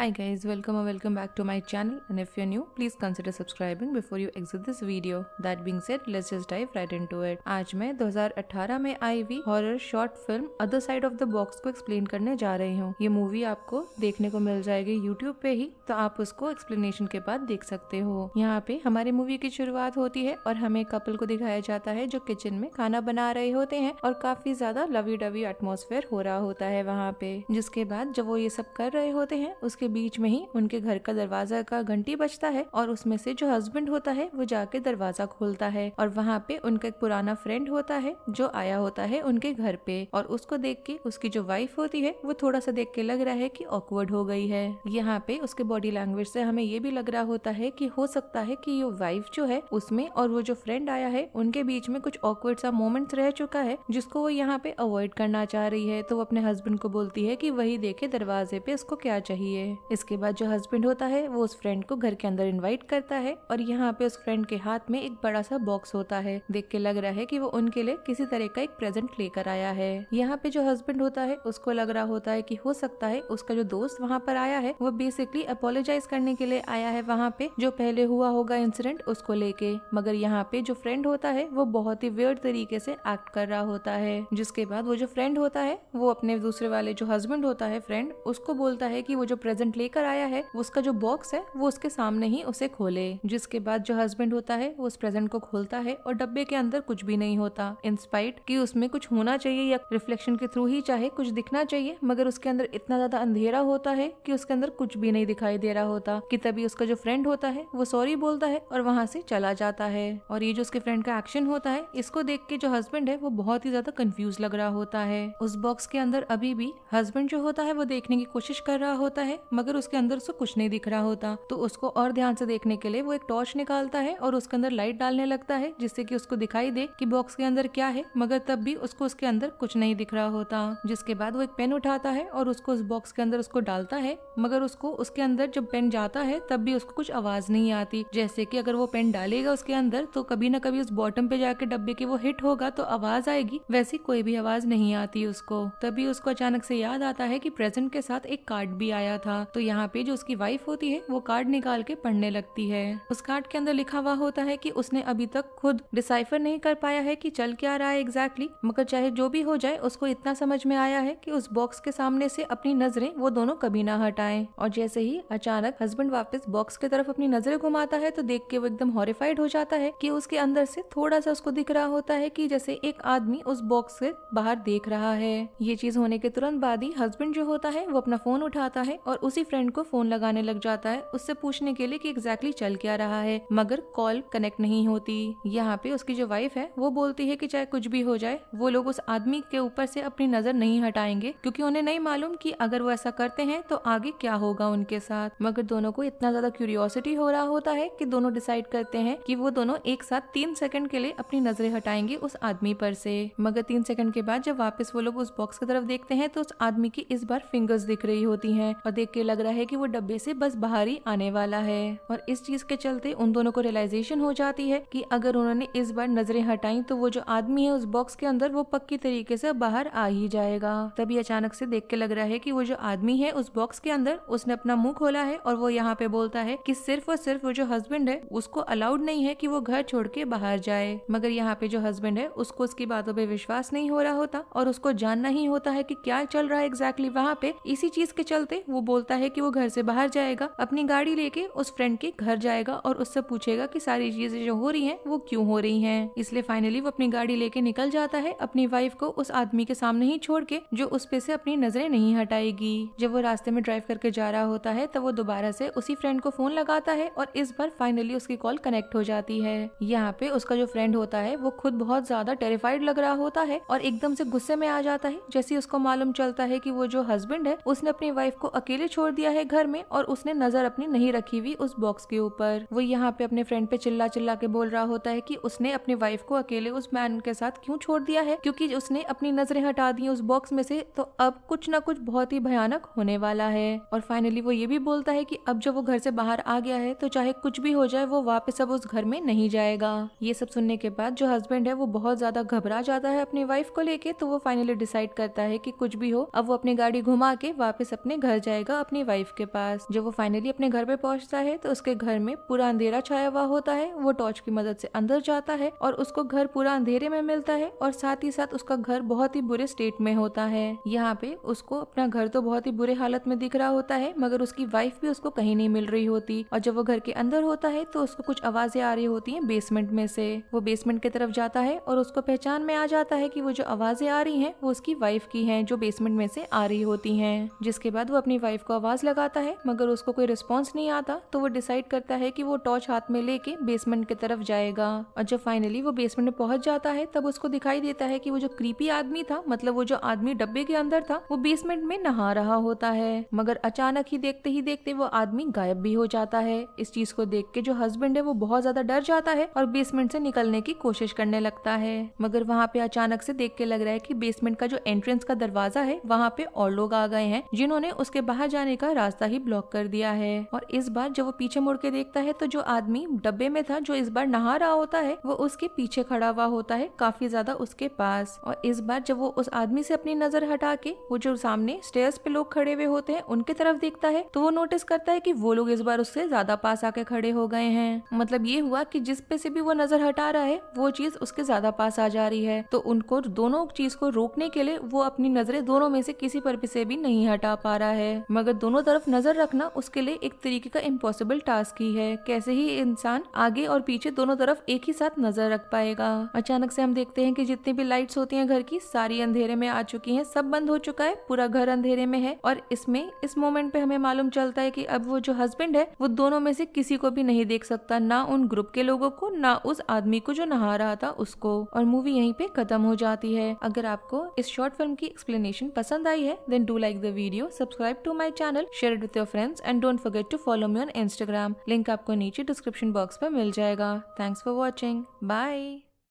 Hi guys, welcome or welcome back to my channel and if you're new, please consider subscribing before you exit this video. That being said, let's just dive right into it. आज मैं 2018 में आई हुई horror short film other side of the box को explain करने जा रही हूँ ये मूवी आपको देखने को मिल जाएगी यूट्यूब पे ही तो आप उसको एक्सप्लेनेशन के बाद देख सकते हो यहाँ पे हमारी मूवी की शुरुआत होती है और हमें कपल को दिखाया जाता है जो किचन में खाना बना रहे होते हैं और काफी ज्यादा लवी डवी एटमोसफेयर हो रहा होता है वहाँ पे जिसके बाद जब वो ये सब कर रहे होते हैं उसके के बीच में ही उनके घर का दरवाजा का घंटी बजता है और उसमें से जो हस्बैंड होता है वो जाके दरवाजा खोलता है और वहाँ पे उनका एक पुराना फ्रेंड होता है जो आया होता है उनके घर पे और उसको देख के उसकी जो वाइफ होती है वो थोड़ा सा देख के लग रहा है की ऑकवर्ड हो गई है यहाँ पे उसके बॉडी लैंग्वेज से हमें ये भी लग रहा होता है की हो सकता है की ये वाइफ जो है उसमें और वो जो फ्रेंड आया है उनके बीच में कुछ ऑकवर्ड सा मोमेंट्स रह चुका है जिसको वो यहाँ पे अवॉइड करना चाह रही है तो वो अपने हस्बैंड को बोलती है कि वही देखे दरवाजे पे उसको क्या चाहिए इसके बाद जो हस्बैंड होता है वो उस फ्रेंड को घर के अंदर इन्वाइट करता है और यहाँ पे उस फ्रेंड के हाथ में एक बड़ा सा बॉक्स होता है देख के लग रहा है कि वो उनके लिए किसी तरह का एक प्रेजेंट लेकर आया है यहाँ पे जो हस्बैंड होता है उसको लग रहा होता है की हो सकता है उसका जो दोस्त वहाँ पर आया है वो बेसिकली अपोलोजाइज करने के लिए आया है वहाँ पे जो पहले हुआ होगा इंसिडेंट उसको लेके मगर यहाँ पे जो फ्रेंड होता है वो बहुत ही वेयर तरीके से एक्ट कर रहा होता है जिसके बाद वो जो फ्रेंड होता है वो अपने दूसरे वाले जो हस्बैंड होता है फ्रेंड उसको बोलता है की वो जो प्रेजेंट हस्बैंड लेकर आया है उसका जो बॉक्स है वो उसके सामने ही उसे खोले जिसके बाद जो हस्बैंड होता है वो उस प्रेजेंट को खोलता है और डब्बे के अंदर कुछ भी नहीं होता इंस्पाइट की उसमें कुछ होना चाहिए या रिफ्लेक्शन के थ्रू ही चाहे कुछ दिखना चाहिए मगर उसके अंदर इतना ज्यादा अंधेरा होता है की उसके अंदर कुछ भी नहीं दिखाई दे रहा होता की तभी उसका जो फ्रेंड होता है वो सॉरी बोलता है और वहाँ से चला जाता है और ये जो उसके फ्रेंड का एक्शन होता है इसको देख के जो हस्बैंड है वो बहुत ही ज्यादा कंफ्यूज लग रहा होता है उस बॉक्स के अंदर अभी भी हस्बैंड जो होता है वो देखने की कोशिश कर रहा होता है मगर उसके अंदर से कुछ नहीं दिख रहा होता तो उसको और ध्यान से देखने के लिए वो एक टॉर्च निकालता है और उसके अंदर लाइट डालने लगता है जिससे कि उसको दिखाई दे कि बॉक्स के अंदर क्या है मगर तब भी उसको उसके अंदर कुछ नहीं दिख रहा होता जिसके बाद वो एक पेन उठाता है और उसको उस बॉक्स के अंदर उसको डालता है मगर उसको उसके अंदर जब पेन जाता है तब भी उसको कुछ आवाज नहीं आती जैसे की अगर वो पेन डालेगा उसके अंदर तो कभी ना कभी उस बॉटम पे जाके डब्बे के वो हिट होगा तो आवाज आएगी वैसी कोई भी आवाज नहीं आती उसको तभी उसको अचानक से याद आता है कि प्रेजेंट के साथ एक कार्ड भी आया था तो यहाँ पे जो उसकी वाइफ होती है वो कार्ड निकाल के पढ़ने लगती है उस कार्ड के अंदर लिखा हुआ होता है कि उसने अभी तक खुद डिसाइफर नहीं कर पाया है कि चल क्या रहा है एग्जैक्टली exactly, मगर चाहे जो भी हो जाए उसको इतना समझ में आया है कि उस बॉक्स के सामने से अपनी नजरें वो दोनों कभी ना हटाएं और जैसे ही अचानक हस्बैंड वापस बॉक्स की तरफ अपनी नजरें घुमाता है तो देख के वो एकदम हॉरिफाइड हो जाता है कि उसके अंदर से थोड़ा सा उसको दिख रहा होता है कि जैसे एक आदमी उस बॉक्स से बाहर देख रहा है ये चीज होने के तुरंत बाद ही हस्बैंड जो होता है वो अपना फोन उठाता है और उसी उसी फ्रेंड को फोन लगाने लग जाता है उससे पूछने के लिए कि एग्जैक्टली exactly चल क्या रहा है मगर कॉल कनेक्ट नहीं होती यहाँ पे उसकी जो वाइफ है वो बोलती है कि चाहे कुछ भी हो जाए वो लोग उस आदमी के ऊपर से अपनी नजर नहीं हटाएंगे क्योंकि उन्हें नहीं मालूम कि अगर वो ऐसा करते हैं तो आगे क्या होगा उनके साथ मगर दोनों को इतना ज्यादा क्यूरियोसिटी हो रहा होता है कि दोनों डिसाइड करते हैं कि वो दोनों एक साथ तीन सेकंड के लिए अपनी नजरें हटाएंगे उस आदमी पर से मगर तीन सेकंड के बाद जब वापस वो लोग उस बॉक्स की तरफ देखते हैं तो उस आदमी की इस बार फिंगर्स दिख रही होती है और देख के लग रहा है कि वो डब्बे से बस बाहर ही आने वाला है और इस चीज के चलते उन दोनों को रियलाइजेशन हो जाती है कि अगर उन्होंने इस बार नजरें हटाई तो वो जो आदमी है उस बॉक्स के अंदर वो पक्की तरीके से बाहर आ ही जाएगा तभी अचानक से देख के लग रहा है कि वो जो आदमी है उस बॉक्स के अंदर उसने अपना मुंह खोला है और वो यहाँ पे बोलता है कि सिर्फ और सिर्फ वो जो हस्बैंड है उसको अलाउड नहीं है कि वो घर छोड़ के बाहर जाए मगर यहाँ पे जो हस्बैंड है उसको उसकी बातों पे विश्वास नहीं हो रहा होता और उसको जानना ही होता है कि क्या चल रहा है एग्जैक्टली exactly वहाँ पे इसी चीज के चलते वो बोलता बोलता है कि वो घर से बाहर जाएगा अपनी गाड़ी लेके उस फ्रेंड के घर जाएगा और उससे पूछेगा कि सारी चीजें जो हो रही हैं वो क्यों हो रही हैं इसलिए फाइनली वो अपनी गाड़ी लेके निकल जाता है अपनी वाइफ को उस आदमी के सामने ही छोड़ के जो उस पे से अपनी नजरें नहीं हटाएगी जब वो रास्ते में ड्राइव करके जा रहा होता है तब वो दोबारा से उसी फ्रेंड को फोन लगाता है और इस बार फाइनली उसकी कॉल कनेक्ट हो जाती है यहाँ पे उसका जो फ्रेंड होता है वो खुद बहुत ज्यादा टेरिफाइड लग रहा होता है और एकदम से गुस्से में आ जाता है जैसे उसको मालूम चलता है की वो जो हस्बैंड है उसने अपनी वाइफ को अकेले छोड़ दिया है घर में और उसने नजर अपनी नहीं रखी हुई उस बॉक्स के ऊपर वो यहाँ पे अपने फ्रेंड पे चिल्ला चिल्ला के बोल रहा होता है की उसने अपने वाइफ को अकेले उस मैन के साथ क्यों छोड़ दिया है क्योंकि उसने अपनी नजरें हटा दी उस बॉक्स में से तो अब कुछ ना कुछ बहुत ही भयानक होने वाला है और फाइनली वो ये भी बोलता है की अब जब वो घर से बाहर आ गया है तो चाहे कुछ भी हो जाए वो वापस अब उस घर में नहीं जाएगा ये सब सुनने के बाद जो हस्बैंड है वो बहुत ज्यादा घबरा जाता है अपनी वाइफ को लेके तो वो फाइनली डिसाइड करता है कि कुछ भी हो अब वो अपनी गाड़ी घुमा के वापस अपने घर जाएगा अपनी वाइफ के पास जब वो फाइनली अपने घर पे पहुंचता है तो उसके घर में पूरा अंधेरा छाया हुआ होता है वो टॉर्च की मदद से अंदर जाता है और उसको घर पूरा अंधेरे में मिलता है और साथ ही साथ उसका घर बहुत ही बुरे स्टेट में होता है यहाँ पे उसको अपना घर तो बहुत ही बुरे हालत में दिख रहा होता है मगर उसकी वाइफ भी उसको कहीं नहीं मिल रही होती और जब वो घर के अंदर होता है तो उसको कुछ आवाजें आ रही होती है बेसमेंट में से वो बेसमेंट की तरफ जाता है और उसको पहचान में आ जाता है की वो जो आवाजें आ रही है वो उसकी वाइफ की है जो बेसमेंट में से आ रही होती है जिसके बाद वो अपनी वाइफ को आवाज़ लगाता है मगर उसको कोई रिस्पॉन्स नहीं आता तो वो डिसाइड करता है कि वो टॉर्च हाथ में लेके बेसमेंट की तरफ जाएगा और जब फाइनली वो बेसमेंट में पहुंच जाता है तब उसको दिखाई देता है कि वो जो क्रीपी आदमी था मतलब वो जो आदमी डब्बे के अंदर था वो बेसमेंट में नहा रहा होता है मगर अचानक ही देखते ही देखते वो आदमी गायब भी हो जाता है इस चीज को देख के जो हस्बैंड है वो बहुत ज्यादा डर जाता है और बेसमेंट से निकलने की कोशिश करने लगता है मगर वहाँ पे अचानक से देख के लग रहा है की बेसमेंट का जो एंट्रेंस का दरवाजा है वहाँ पे और लोग आ गए हैं जिन्होंने उसके बाहर जाने जाने का रास्ता ही ब्लॉक कर दिया है और इस बार जब वो पीछे मुड़ के देखता है तो जो आदमी डब्बे में था जो इस बार नहा रहा होता है वो उसके पीछे खड़ा हुआ होता है काफी ज्यादा उसके पास और इस बार जब वो उस आदमी से अपनी नजर हटा के वो जो सामने स्टेयर्स पे लोग खड़े हुए होते हैं उनके तरफ देखता है तो वो नोटिस करता है की वो लोग इस बार उससे ज्यादा पास आके खड़े हो गए हैं मतलब ये हुआ की जिस पे से भी वो नजर हटा रहा है वो चीज उसके ज्यादा पास आ जा रही है तो उनको दोनों चीज को रोकने के लिए वो अपनी नजरें दोनों में से किसी पर से भी नहीं हटा पा रहा है मगर दोनों तरफ नजर रखना उसके लिए एक तरीके का इम्पोसिबल टास्क ही है कैसे ही इंसान आगे और पीछे दोनों तरफ एक ही साथ नजर रख पाएगा अचानक से हम देखते हैं कि जितनी भी लाइट्स होती हैं घर की सारी अंधेरे में आ चुकी हैं सब बंद हो चुका है पूरा घर अंधेरे में है और इसमें इस मोमेंट पे हमें मालूम चलता है की अब वो जो हस्बैंड है वो दोनों में से किसी को भी नहीं देख सकता ना उन ग्रुप के लोगों को ना उस आदमी को जो नहा रहा था उसको और मूवी यहीं पे खत्म हो जाती है अगर आपको इस शॉर्ट फिल्म की एक्सप्लेनेशन पसंद आई है then do like the video subscribe to my channel channel share it with your friends and don't forget to follow me on Instagram link आपको नीचे डिस्क्रिप्शन बॉक्स में मिल जाएगा थैंक्स फॉर वॉचिंग बाय